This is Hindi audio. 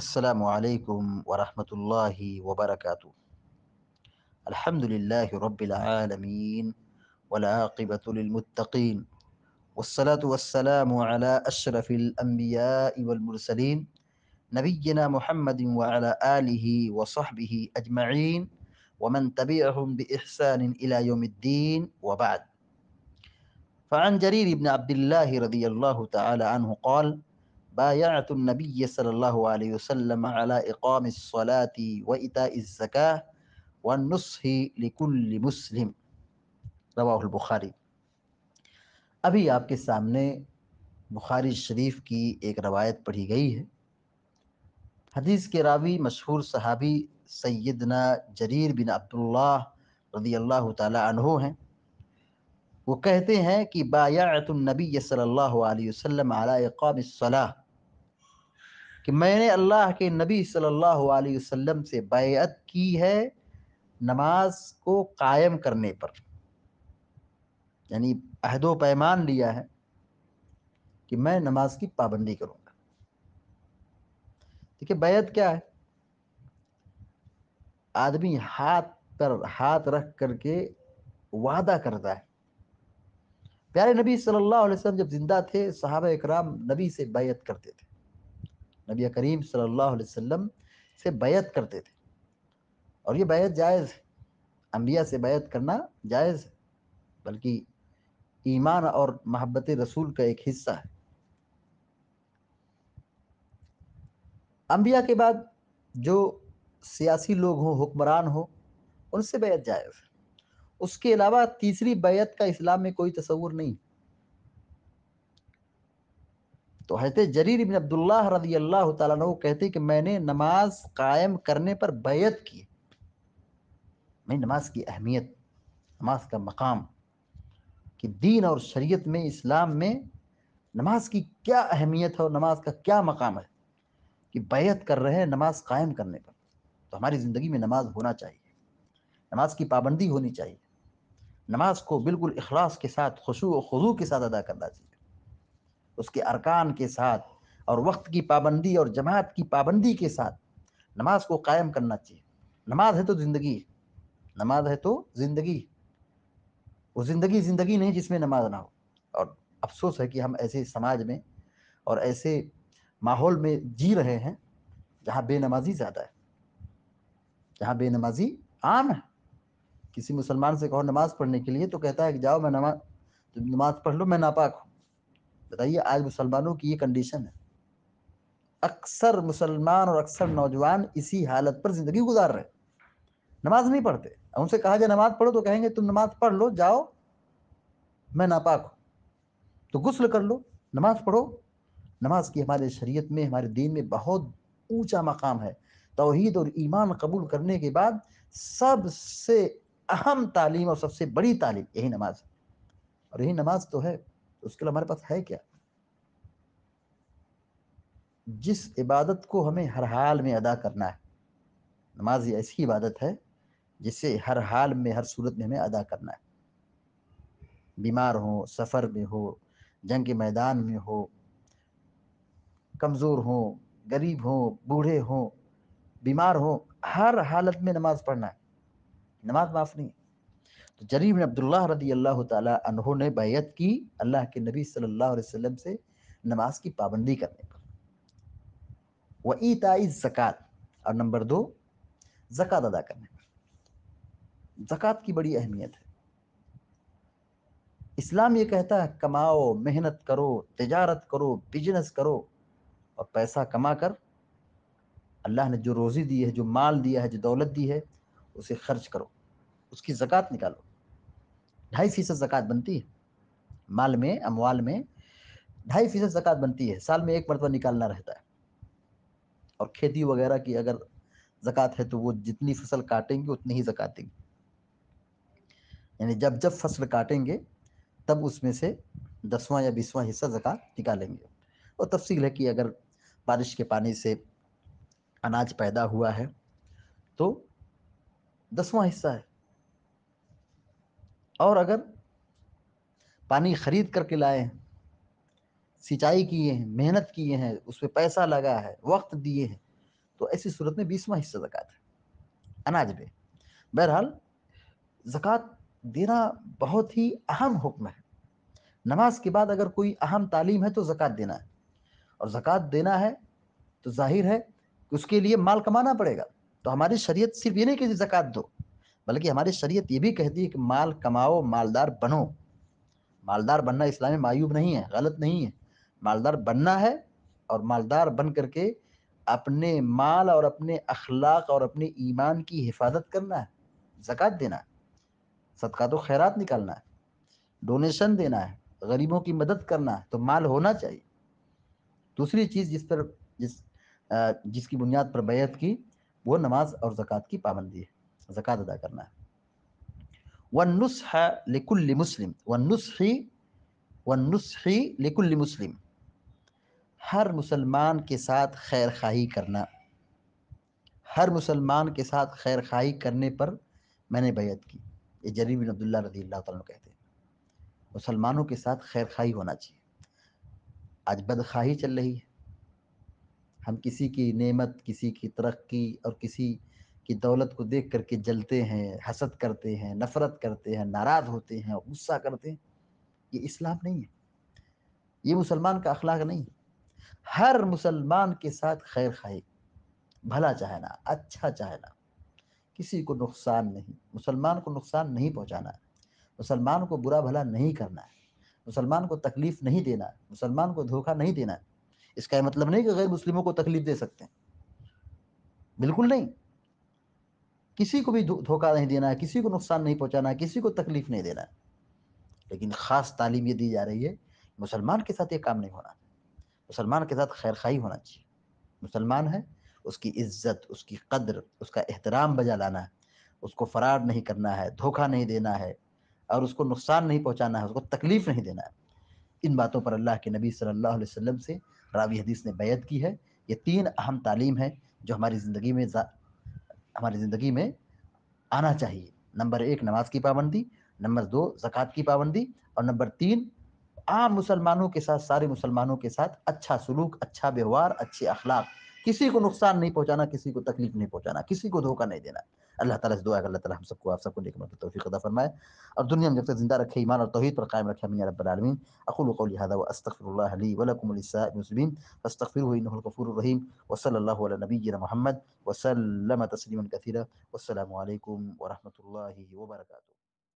السلام عليكم ورحمة الله وبركاته الحمد لله رب العالمين والعاقبة للمتقين والصلاة والسلام على أشرف الأنبياء والمرسلين نبينا محمد وعلى آله وصحبه أجمعين ومن تبعهم بإحسان إلى يوم الدين وبعد فعن جرير بن عبد الله رضي الله تعالى عنه قال بايعت النبي صلى الله عليه وسلم على إقام الصلاة وإيتاء الزكاة والنصح لكل مسلم رواه البخاري अभी आपके सामने बुखारी शरीफ की एक रवायत पढ़ी गई है हदीस के रावी मशहूर सहाबी सैदना जरीर बिन अब्दुल्ला रदी अल्लाह तला हैं वो कहते हैं कि बायातुलनबी सल्लल्लाहु अलैहि वसल्लम अला कि मैंने अल्लाह के नबी सल्लल्लाहु अलैहि वसल्लम से बैत की है नमाज को कायम करने पर यानी अहदो पैमान लिया है कि मैं नमाज की पाबंदी करूँगा ठीक है बैत क्या है आदमी हाथ पर हाथ रख करके वादा करता है प्यारे नबी सल्लल्लाहु अलैहि वसल्लम जब जिंदा थे सहाब इकराम नबी से बैत करते थे नबी करीम सल्लल्लाहु अलैहि वसल्लम से बैत करते थे और ये बैत जायज़ है अम्बिया से बैत करना जायज़ है बल्कि ईमान और महब्बत रसूल का एक हिस्सा है अम्बिया के बाद जो सियासी लोग हों हुक्मरान हो उनसे बैत जायज़ है उसके अलावा तीसरी बैत का इस्लाम में कोई तस्वूर नहीं तो हजरत जरीर इबिन अब्दुल्ला रजी अल्लाह तु कहते कि मैंने नमाज कायम करने पर बैत की मैं नमाज की अहमियत नमाज का मकाम कि दीन और शरीयत में इस्लाम में नमाज की क्या अहमियत है और नमाज का क्या मकाम है कि बैत कर रहे हैं नमाज कायम करने पर तो हमारी ज़िंदगी में नमाज होना चाहिए नमाज की पाबंदी होनी चाहिए नमाज को बिल्कुल अखलास के साथ खुशू खजू के साथ अदा करना चाहिए उसके अरकान के साथ और वक्त की पाबंदी और जमात की पाबंदी के साथ नमाज को कायम करना चाहिए नमाज है तो ज़िंदगी नमाज है तो ज़िंदगी वो ज़िंदगी ज़िंदगी नहीं जिसमें नमाज ना हो और अफसोस है कि हम ऐसे समाज में और ऐसे माहौल में जी रहे हैं जहाँ बेनमाजी ज़्यादा है जहाँ बेनमाजी आम है किसी मुसलमान से कहो नमाज पढ़ने के लिए तो कहता है कि जाओ मैं नमाज तुम नमाज पढ़ लो मैं नापाक हूँ बताइए आज मुसलमानों की ये कंडीशन है अक्सर मुसलमान और अक्सर नौजवान इसी हालत पर ज़िंदगी गुजार रहे नमाज नहीं पढ़ते उनसे कहा जाए नमाज पढ़ो तो कहेंगे तुम नमाज पढ़ लो जाओ मैं नापाक हूँ तो गुस्ल कर लो नमाज पढ़ो नमाज की हमारे शरीयत में हमारे दीन में बहुत ऊंचा मकाम है तोहहीद और ईमान कबूल करने के बाद सबसे अहम तालीम और सबसे बड़ी तालीम यही नमाज और यही नमाज तो है तो उसके लिए हमारे पास है क्या जिस इबादत को हमें हर हाल में अदा करना है नमाज ये ऐसी इबादत है जिसे हर हाल में हर सूरत में हमें अदा करना है बीमार हो सफ़र में हो जंग के मैदान में हो कमज़ोर हो गरीब हो बूढ़े हो बीमार हो हर हालत में नमाज़ पढ़ना है नमाज माफ़ नहीं तो जरीब अब्दुल्ला रदी अल्लाह तहों ने बैत की अल्लाह के नबी सल्लल्लाहु अलैहि वसल्लम से नमाज की पाबंदी करने पर व ईताई ज़क़़त और नंबर दो ज़क़़त अदा करने पर ज़क़़त की बड़ी अहमियत है इस्लाम ये कहता है कमाओ मेहनत करो तजारत करो बिजनेस करो और पैसा कमा कर अल्लाह ने जो रोज़ी दी है जो माल दिया है जो दौलत दी है उसे खर्च करो उसकी ज़क़़त निकालो ढाई फ़ीसद ज़क़़त बनती है माल में अमवाल में ढाई फ़ीसद ज़क़़त बनती है साल में एक मरतबा निकालना रहता है और खेती वगैरह की अगर ज़क़़त है तो वो जितनी फसल काटेंगे उतनी ही ज़क़़त देंगे यानी जब जब फसल काटेंगे तब उसमें से दसवां या बीसवां हिस्सा ज़क़़त निकालेंगे और तफसील है कि अगर बारिश के पानी से अनाज पैदा हुआ है तो दसवां हिस्सा है और अगर पानी खरीद करके लाए हैं सिंचाई किए हैं मेहनत किए हैं उस पर पैसा लगा है वक्त दिए हैं तो ऐसी सूरत में बीसवा हिस्सा ज़क़़त है अनाज में बहरहाल ज़क़़त देना बहुत ही अहम हुक्म है नमाज के बाद अगर कोई अहम तालीम है तो ज़क़़त देना है और ज़क़़त देना है तो जाहिर है कि उसके लिए माल कमाना पड़ेगा तो हमारी शरीयत सिर्फ ये नहीं कहती जक़ात दो बल्कि हमारी शरीयत ये भी कहती है कि माल कमाओ मालदार बनो मालदार बनना इस्लाम में मायूब नहीं है गलत नहीं है मालदार बनना है और मालदार बन करके अपने माल और अपने अखलाक और अपने ईमान की हिफाजत करना है ज़क़़त देना है सदका तो खैरात निकालना है डोनेशन देना है गरीबों की मदद करना है तो माल होना चाहिए दूसरी चीज़ जिस पर जिस जिसकी बुनियाद पर बैत की वो नमाज और ज़क़़त की पाबंदी है ज़क़़त अदा करना है वनुस्ह लिकुल्ल मुस्लिम वनुस्ही वनुस्ही मुस्लिम हर मुसलमान के साथ खैर खाही करना हर मुसलमान के साथ खैर खाही करने पर मैंने बैत की ये जरीब अब्दुल्ला रजी अल्लाह तुम कहते हैं मुसलमानों के साथ खैर खाही होना चाहिए आज बदखाही चल रही है हम किसी की नेमत किसी की तरक्की और किसी की दौलत को देख करके जलते हैं हसद करते हैं नफ़रत करते हैं नाराज़ होते हैं गुस्सा करते हैं ये इस्लाम नहीं है ये मुसलमान का अखलाक नहीं हर मुसलमान के साथ खैर खाए भला चाहना अच्छा चाहना किसी को नुकसान नहीं मुसलमान को नुकसान नहीं पहुंचाना मुसलमान को बुरा भला नहीं करना है मुसलमान को तकलीफ़ नहीं देना मुसलमान को धोखा नहीं देना इसका मतलब नहीं कि गैर मुस्लिमों को तकलीफ दे सकते हैं बिल्कुल नहीं किसी को भी धोखा नहीं देना है किसी को नुकसान नहीं पहुंचाना किसी को तकलीफ नहीं देना लेकिन ख़ास तालीम ये दी जा रही है मुसलमान के साथ ये काम नहीं होना मुसलमान के साथ खैर खाई होना चाहिए मुसलमान है उसकी इज्जत उसकी कदर उसका एहतराम बजा लाना है उसको फरार नहीं करना है धोखा नहीं देना है और उसको नुकसान नहीं पहुंचाना है उसको तकलीफ नहीं देना है इन बातों पर अल्लाह के नबी सल्लल्लाहु अलैहि वसल्लम से रावी हदीस ने बैत की है ये तीन अहम तालीम है जो हमारी ज़िंदगी में हमारी ज़िंदगी में आना चाहिए नंबर एक नमाज की पाबंदी नंबर दो ज़क़़त की पाबंदी और नंबर तीन आम मुसलमानों के साथ सारे मुसलमानों के साथ अच्छा सलूक अच्छा व्यवहार अच्छे अखलाक किसी को नुकसान नहीं पहुंचाना किसी को तकलीफ नहीं पहुंचाना किसी को धोखा नहीं देना اللہ تعالی سے دعا ہے اللہ تعالی ہم سب کو اپ سب کو نیک توفیق عطا فرمائے اور دنیا میں جب تک زندہ رکھے ایمان اور توحید پر قائم رکھے ہمیں رب العالمین اقول قولی هذا واستغفر الله لي ولكم وللسائر المسلمين فاستغفروه انه الغفور الرحيم وصلى الله على نبينا محمد وسلم تسليما كثيرا والسلام عليكم ورحمه الله وبركاته